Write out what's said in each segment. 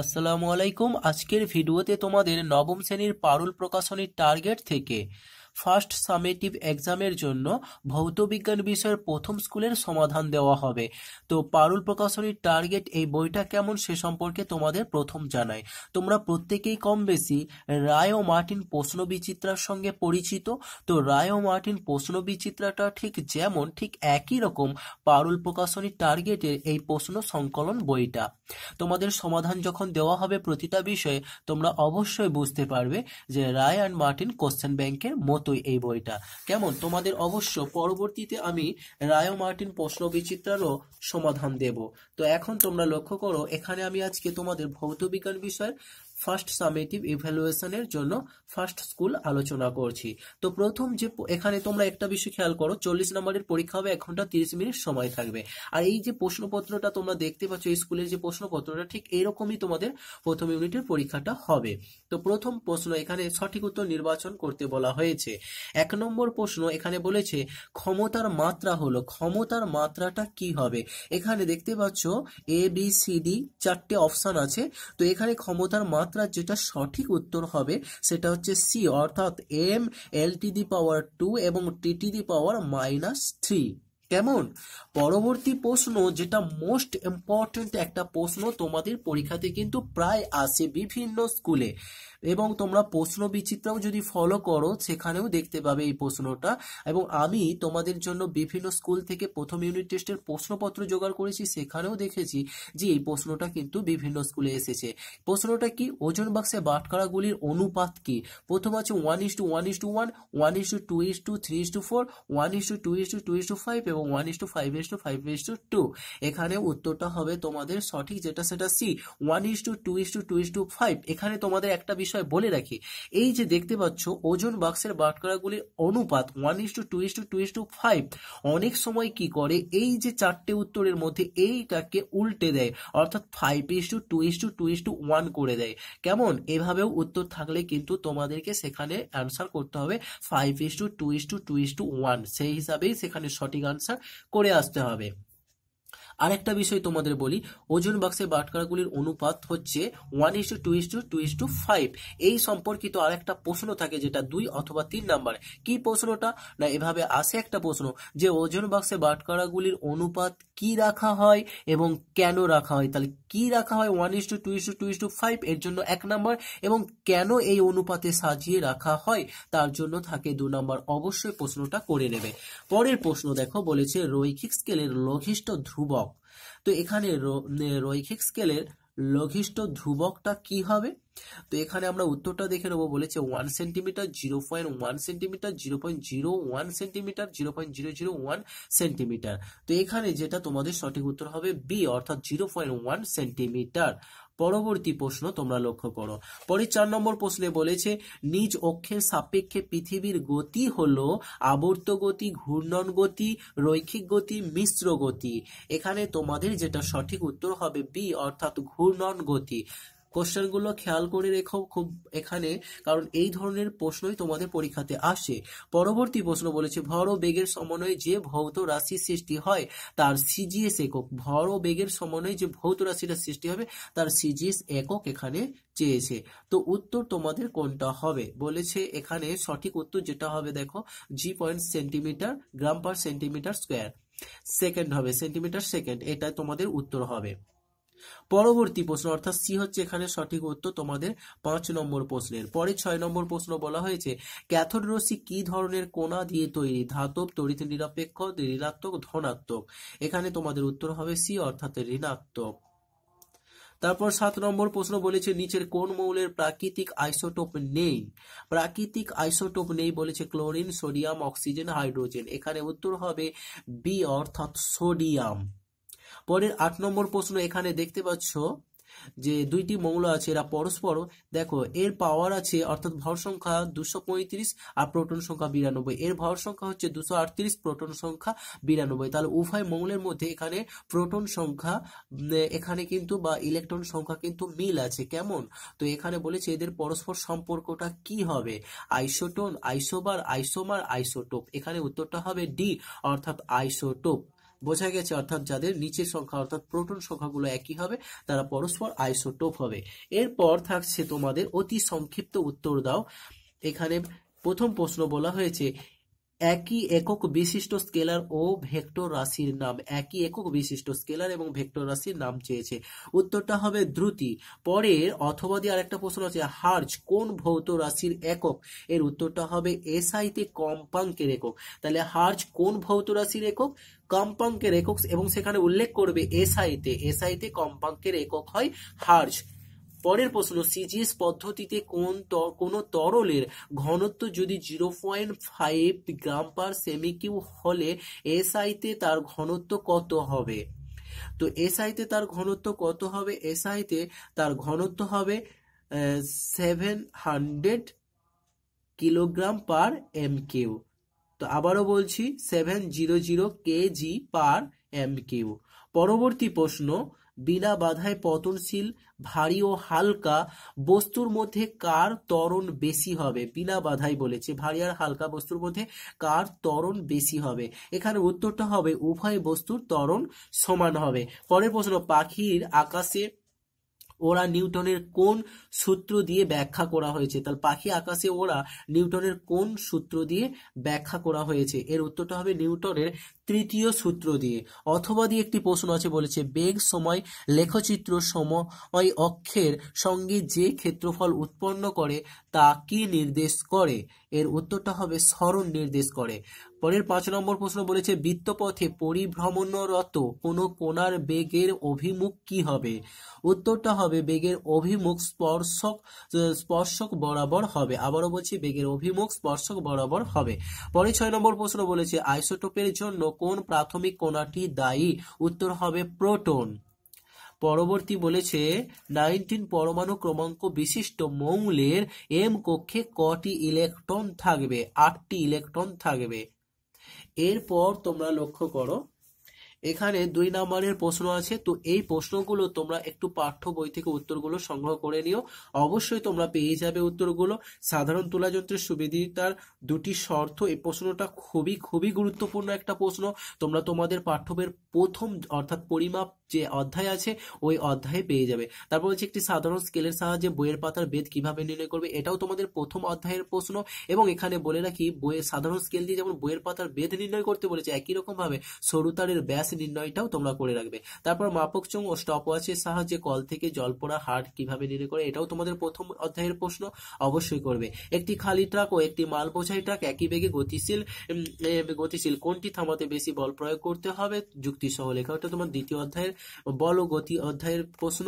আসসালামু আলাইকুম আজকের ভিডিওতে তোমাদের নবম শ্রেণীর পারুল প্রকাশনীর টার্গেট থেকে ফার্স্ট সামেটিভ এক্সামের জন্য ভৌতবিজ্ঞান বিষয়ের প্রথম স্কুলের সমাধান দেওয়া হবে তো পারুল প্রকাশনীর টার্গেট এই বইটা কেমন সে সম্পর্কে তোমাদের প্রথম জানাই তোমরা প্রত্যেকেই কম বেশি রায় ও মার্টিন বিচিত্রার সঙ্গে পরিচিত তো রায় ও মার্টিন বিচিত্রাটা ঠিক যেমন ঠিক একই রকম পারুল প্রকাশনীর টার্গেটের এই প্রশ্ন সংকলন বইটা তোমাদের সমাধান যখন দেওয়া হবে প্রতিটা বিষয়ে তোমরা অবশ্যই বুঝতে পারবে যে রায় অ্যান্ড মার্টিন কোশ্চেন ব্যাংকের মত মতোই এই বইটা কেমন তোমাদের অবশ্য পরবর্তীতে আমি রায় মার্টিন প্রশ্ন বিচিত্রারও সমাধান দেব তো এখন তোমরা লক্ষ্য করো এখানে আমি আজকে তোমাদের ভৌত বিজ্ঞান বিষয়ের ফার্স্ট সামেটিভ ইভ্যালুয়েশনের জন্য ফার্স্ট স্কুল আলোচনা করছি তো প্রথম যে এখানে তোমরা একটা বিষয় খেয়াল করো চল্লিশ নম্বরের পরীক্ষা হবে এক ঘন্টা তিরিশ মিনিট সময় থাকবে আর এই যে প্রশ্নপত্রটা তোমরা দেখতে পাচ্ছ স্কুলের যে প্রশ্নপত্রটা ঠিক এরকমই তোমাদের প্রথম ইউনিটের পরীক্ষাটা হবে তো প্রথম প্রশ্ন এখানে সঠিক উত্তর নির্বাচন করতে বলা হয়েছে এক নম্বর প্রশ্ন এখানে বলেছে ক্ষমতার মাত্রা হলো ক্ষমতার মাত্রাটা কি হবে এখানে দেখতে পাচ্ছ এ বি সি ডি চারটে অপশান আছে তো এখানে ক্ষমতার মাত্রা মাত্রার যেটা সঠিক উত্তর হবে সেটা হচ্ছে সি অর্থাৎ এম এল টি দি পাওয়ার টু এবং টি টি দি পাওয়ার মাইনাস থ্রি কেমন পরবর্তী প্রশ্ন যেটা মোস্ট ইম্পর্ট্যান্ট একটা প্রশ্ন তোমাদের পরীক্ষাতে কিন্তু প্রায় আসে বিভিন্ন স্কুলে এবং তোমরা প্রশ্ন বিচিত্রাও যদি ফলো করো সেখানেও দেখতে পাবে এই প্রশ্নটা এবং আমি তোমাদের জন্য বিভিন্ন স্কুল থেকে প্রথম ইউনিট টেস্টের প্রশ্নপত্র জোগাড় করেছি সেখানেও দেখেছি যে এই প্রশ্নটা কিন্তু বিভিন্ন স্কুলে এসেছে প্রশ্নটা কি ওজন বাক্সে বাটখারাগুলির অনুপাত কি প্রথম আছে one is to one is to one one is to two is to three is to four one is to two is to two is to five এবং one is to five is to five is to two এখানে উত্তরটা হবে তোমাদের সঠিক যেটা সেটা C one is to two is to two is to five এখানে তোমাদের একটা বিষয় বিষয় বলে রাখি এই যে দেখতে পাচ্ছ ওজন বাক্সের বাটখারাগুলির অনুপাত one is to two is to two is to five অনেক সময় কি করে এই যে চারটে উত্তরের মধ্যে এইটাকে উল্টে দেয় অর্থাৎ five is to two is to two is to one করে দেয় কেমন এভাবেও উত্তর থাকলে কিন্তু তোমাদেরকে সেখানে অ্যান্সার করতে হবে five is to two is to two is to one সেই হিসাবেই সেখানে সঠিক আনসার করে আসতে হবে আরেকটা বিষয় তোমাদের বলি ওজন বাক্সে বাটখারাগুলির অনুপাত হচ্ছে one is to two is to two is to five এই সম্পর্কিত আরেকটা প্রশ্ন থাকে যেটা দুই অথবা তিন নাম্বার কি প্রশ্নটা না এভাবে আসে একটা প্রশ্ন যে ওজন বাক্সে বাটখারাগুলির অনুপাত কি রাখা হয় এবং কেন রাখা হয় তাহলে কি রাখা হয় one is to two is to two is to five এর জন্য এক নাম্বার এবং কেন এই অনুপাতে সাজিয়ে রাখা হয় তার জন্য থাকে দু নাম্বার অবশ্যই প্রশ্নটা করে নেবে পরের প্রশ্ন দেখো বলেছে রৈখিক স্কেলের লঘিষ্ঠ ধ্রুবক ধ্রুবক তো এখানে রৈখিক স্কেলের লঘিষ্ঠ ধ্রুবকটা কি হবে তো এখানে আমরা উত্তরটা দেখে নেবো বলেছে one centimetre zero point one centimetre zero point zero one centimetre zero point zero zero one centimetre তো এখানে যেটা তোমাদের সঠিক উত্তর হবে বি অর্থাৎ জিরো পয়েন্ট ওয়ান সেন্টিমিটার পরবর্তী প্রশ্ন তোমরা লক্ষ্য করো পরে চার নম্বর প্রশ্নে বলেছে নিজ অক্ষের সাপেক্ষে পৃথিবীর গতি হল আবর্ত গতি ঘূর্ণন গতি রৈখিক গতি মিশ্র গতি এখানে তোমাদের যেটা সঠিক উত্তর হবে বি অর্থাৎ ঘূর্ণন গতি কোশ্চেনগুলো খেয়াল করে রেখো খুব এখানে কারণ এই ধরনের প্রশ্নই তোমাদের পরীক্ষাতে আসে পরবর্তী প্রশ্ন বলেছে ভর ও বেগের সমন্বয়ে যে ভৌত রাশির সৃষ্টি হয় তার সিজিএস একক ভর ও বেগের সমন্বয়ে যে ভৌত রাশিটা সৃষ্টি হবে তার সিজিএস একক এখানে চেয়েছে তো উত্তর তোমাদের কোনটা হবে বলেছে এখানে সঠিক উত্তর যেটা হবে দেখো G point centimetre gram per centimetre square second হবে সেন্টিমিটার সেকেন্ড এটা তোমাদের উত্তর হবে পরবর্তী প্রশ্ন অর্থাৎ সি হচ্ছে এখানে সঠিক উত্তর তোমাদের পাঁচ নম্বর প্রশ্নের পরে ছয় নম্বর প্রশ্ন বলা হয়েছে ক্যাথড রশ্মি কি ধরনের কোনা দিয়ে তৈরি ধাতব তড়িৎ নিরপেক্ষ ঋণাত্মক ধনাত্মক এখানে তোমাদের উত্তর হবে সি অর্থাৎ ঋণাত্মক তারপর সাত নম্বর প্রশ্ন বলেছে নিচের কোন মৌলের প্রাকৃতিক আইসোটোপ নেই প্রাকৃতিক আইসোটোপ নেই বলেছে ক্লোরিন সোডিয়াম অক্সিজেন হাইড্রোজেন এখানে উত্তর হবে বি অর্থাৎ সোডিয়াম পরের আট নম্বর প্রশ্ন এখানে দেখতে পাচ্ছ যে দুইটি মৌল আছে এরা পরস্পর দেখো এর পাওয়ার আছে অর্থাৎ ভর সংখ্যা দুশো পঁয়ত্রিশ আর প্রোটন সংখ্যা বিরানব্বই এর ভর সংখ্যা হচ্ছে দুশো প্রোটন সংখ্যা বিরানব্বই তাহলে উভয় মৌলের মধ্যে এখানে প্রোটন সংখ্যা এখানে কিন্তু বা ইলেকট্রন সংখ্যা কিন্তু মিল আছে কেমন তো এখানে বলেছে এদের পরস্পর সম্পর্কটা কি হবে আইসোটোন আইসোবার আইসোমার আইসোটোপ এখানে উত্তরটা হবে ডি অর্থাৎ আইসোটোপ বোঝা গেছে অর্থাৎ যাদের নিচের সংখ্যা অর্থাৎ প্রোটন সংখ্যাগুলো একই হবে তারা পরস্পর আইসোটোপ হবে এরপর থাকছে তোমাদের অতি সংক্ষিপ্ত উত্তর দাও এখানে প্রথম প্রশ্ন বলা হয়েছে একই একক বিশিষ্ট স্কেলার ও ভেক্টর রাশির নাম একই একক বিশিষ্ট স্কেলার এবং ভেক্টর রাশির নাম চেয়েছে উত্তরটা হবে দ্রুতি পরের অথবা দিয়ে আরেকটা প্রশ্ন আছে হার্জ কোন ভৌত রাশির একক এর উত্তরটা হবে এসআইতে কম্পাঙ্কের একক তাহলে হার্জ কোন ভৌত রাশির একক কম্পাঙ্কের একক এবং সেখানে উল্লেখ করবে এসআইতে এসআইতে কম্পাঙ্কের একক হয় হার্জ পরের প্রশ্ন সিজিএস পদ্ধতিতে কোন কোন তরলের ঘনত্ব যদি zero point five gram per cm cu হলে এসআইতে তার ঘনত্ব কত হবে তো এসআইতে তার ঘনত্ব কত হবে এসআইতে তার ঘনত্ব হবে seven hundred kilogram per m cu তো আবারও বলছি seven zero zero kg per m cu পরবর্তী প্রশ্ন বিনা বাধায় পতনশীল ভারী ও হালকা বস্তুর মধ্যে কার ত্বরণ বেশি হবে বিনা বাধাই বলেছে ভারী আর হালকা বস্তুর মধ্যে কার ত্বরণ বেশি হবে এখানে উত্তরটা হবে উভয় বস্তুর ত্বরণ সমান হবে পরের প্রশ্ন পাখির আকাশে ওরা নিউটনের কোন সূত্র দিয়ে ব্যাখ্যা করা হয়েছে তাহলে পাখি আকাশে ওরা নিউটনের কোন সূত্র দিয়ে ব্যাখ্যা করা হয়েছে এর উত্তরটা হবে নিউটনের তৃতীয় সূত্র দিয়ে অথবা দিয়ে একটি প্রশ্ন আছে বলেছে বেগ সময় লেখচিত্র সময় অক্ষের সঙ্গে যে ক্ষেত্রফল উৎপন্ন করে তা কি নির্দেশ করে এর উত্তরটা হবে স্মরণ নির্দেশ করে পরের পাঁচ নম্বর প্রশ্ন বলেছে বৃত্তপথে পরিভ্রমণরত কোনো কোনার বেগের অভিমুখ কি হবে উত্তরটা হবে বেগের অভিমুখ স্পর্শক স্পর্শক বরাবর হবে আবারও বলছি বেগের অভিমুখ স্পর্শক বরাবর হবে পরে ছয় নম্বর প্রশ্ন বলেছে আইসোটোপের জন্য কোন প্রাথমিক কোনাটি দায়ী উত্তর হবে প্রোটন পরবর্তী বলেছে নাইনটিন পরমাণু ক্রমাঙ্ক বিশিষ্ট মৌলের এম কক্ষে কটি ইলেকট্রন থাকবে আটটি ইলেকট্রন থাকবে এরপর তোমরা লক্ষ্য করো এখানে দুই নম্বরের প্রশ্ন আছে তো এই প্রশ্নগুলো তোমরা একটু পাঠ্য বই থেকে উত্তরগুলো সংগ্রহ করে নিও অবশ্যই তোমরা পেয়ে যাবে উত্তরগুলো সাধারণ তুলাযন্ত্রের সুবিধিতার দুটি শর্ত এই প্রশ্নটা খুবই খুবই গুরুত্বপূর্ণ একটা প্রশ্ন তোমরা তোমাদের পাঠ্যবের প্রথম অর্থাৎ পরিমাপ যে অধ্যায় আছে ওই অধ্যায়ে পেয়ে যাবে তারপর হচ্ছে একটি সাধারণ স্কেলের সাহায্যে বইয়ের পাতার বেদ কিভাবে নির্ণয় করবে এটাও তোমাদের প্রথম অধ্যায়ের প্রশ্ন এবং এখানে বলে রাখি বইয়ের সাধারণ স্কেল দিয়ে যেমন বইয়ের পাতার বেদ নির্ণয় করতে বলেছে একই রকমভাবে সরুতারের ব্যাস নির্ণয়টাও তোমরা করে রাখবে তারপর মাপক চং ও স্টপ ওয়াচের সাহায্যে কল থেকে জল পড়া হাট কিভাবে নির্ণয় করে এটাও তোমাদের প্রথম অধ্যায়ের প্রশ্ন অবশ্যই করবে একটি খালি ট্রাক ও একটি মাল বোঝাই ট্রাক একই বেগে গতিশীল গতিশীল কোনটি থামাতে বেশি বল প্রয়োগ করতে হবে যুক্তিসহ লেখা ওটা তোমার দ্বিতীয় অধ্যায়ের বল ও গতি অধ্যায়ের প্রশ্ন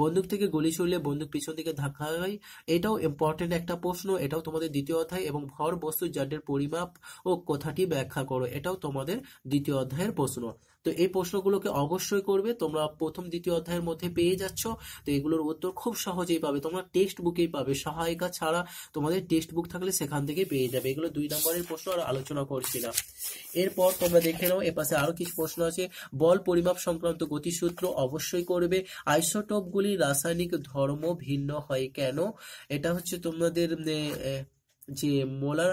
বন্দুক থেকে গুলি ছুড়লে বন্দুক পিছন দিকে ধাক্কা হয় এটাও ইম্পর্টেন্ট একটা প্রশ্ন এটাও তোমাদের দ্বিতীয় অধ্যায় এবং ভর বস্তু জাডের পরিমাপ ও কথাটি ব্যাখ্যা করো এটাও তোমাদের দ্বিতীয় অধ্যায়ের প্রশ্ন তো এই প্রশ্নগুলোকে অবশ্যই করবে তোমরা প্রথম দ্বিতীয় অধ্যায়ের মধ্যে পেয়ে যাচ্ছ তো এগুলোর উত্তর খুব সহজেই পাবে তোমরা টেক্সট বুকেই পাবে সহায়িকা ছাড়া তোমাদের টেক্সট বুক থাকলে সেখান থেকে পেয়ে যাবে এগুলো দুই নম্বরের প্রশ্ন আর আলোচনা করছি না এরপর তোমরা দেখে নাও এপাশে আরও কিছু প্রশ্ন আছে বল পরিমাপ সংক্রান্ত গতিসূত্র অবশ্যই করবে আইসোটপগুলি রাসায়নিক ধর্ম ভিন্ন হয় কেন এটা হচ্ছে তোমাদের যে মোলার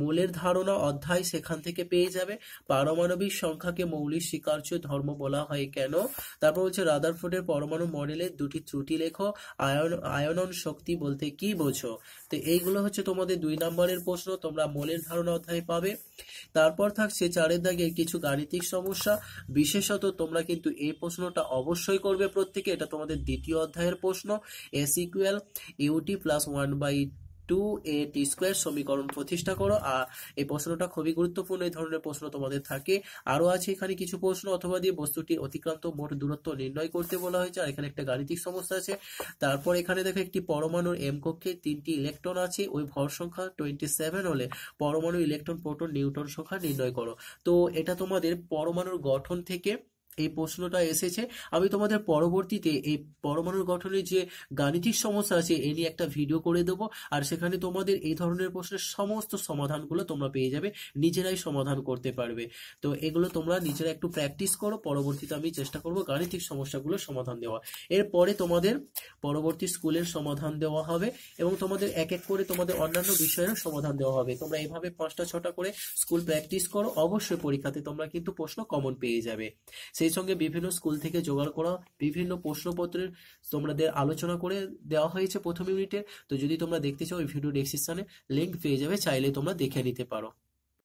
মূলের ধারণা অধ্যায় সেখান থেকে পেয়ে যাবে পারমাণবিক সংখ্যাকে মৌলিক স্বীকার্য ধর্ম বলা হয় কেন তারপর হচ্ছে ফোর্ডের পরমাণু মডেলের দুটি ত্রুটি লেখো আয়ন আয়নন শক্তি বলতে কি বোঝো তো এইগুলো হচ্ছে তোমাদের দুই নম্বরের প্রশ্ন তোমরা মূলের ধারণা অধ্যায় পাবে তারপর থাকছে চারের দাগে কিছু গাণিতিক সমস্যা বিশেষত তোমরা কিন্তু এই প্রশ্নটা অবশ্যই করবে প্রত্যেকে এটা তোমাদের দ্বিতীয় অধ্যায়ের প্রশ্ন S equal UT plus one by two A T square সমীকরণ প্রতিষ্ঠা করো আর এই প্রশ্নটা খুবই গুরুত্বপূর্ণ এই ধরনের প্রশ্ন তোমাদের থাকে আরও আছে এখানে কিছু প্রশ্ন অথবা দিয়ে বস্তুটি অতিক্রান্ত মোট দূরত্ব নির্ণয় করতে বলা হয়েছে আর এখানে একটা গাণিতিক সমস্যা আছে তারপর এখানে দেখো একটি পরমাণুর এম কক্ষে তিনটি ইলেকট্রন আছে ওই ভর সংখ্যা টোয়েন্টি সেভেন হলে পরমাণু ইলেকট্রন প্রোটন নিউটন সংখ্যা নির্ণয় করো তো এটা তোমাদের পরমাণুর গঠন থেকে এই প্রশ্নটা এসেছে আমি তোমাদের পরবর্তীতে এই পরমাণুর গঠনের যে গাণিতিক সমস্যা আছে এ নিয়ে একটা ভিডিও করে দেবো আর সেখানে তোমাদের এই ধরনের প্রশ্নের সমস্ত সমাধানগুলো তোমরা পেয়ে যাবে নিজেরাই সমাধান করতে পারবে তো এগুলো তোমরা নিজেরা একটু প্র্যাকটিস করো পরবর্তীতে আমি চেষ্টা করব গাণিতিক সমস্যাগুলো সমাধান দেওয়া এরপরে তোমাদের পরবর্তী স্কুলের সমাধান দেওয়া হবে এবং তোমাদের এক এক করে তোমাদের অন্যান্য বিষয়েরও সমাধান দেওয়া হবে তোমরা এভাবে পাঁচটা ছটা করে স্কুল প্র্যাকটিস করো অবশ্যই পরীক্ষাতে তোমরা কিন্তু প্রশ্ন কমন পেয়ে যাবে সেই সেই সঙ্গে বিভিন্ন স্কুল থেকে জোগাড় করা বিভিন্ন প্রশ্নপত্রের তোমাদের আলোচনা করে দেওয়া হয়েছে প্রথম ইউনিটে তো যদি তোমরা দেখতে চাও ওই ভিডিও ডেসক্রিপশানে লিঙ্ক পেয়ে যাবে চাইলে তোমরা দেখে নিতে পারো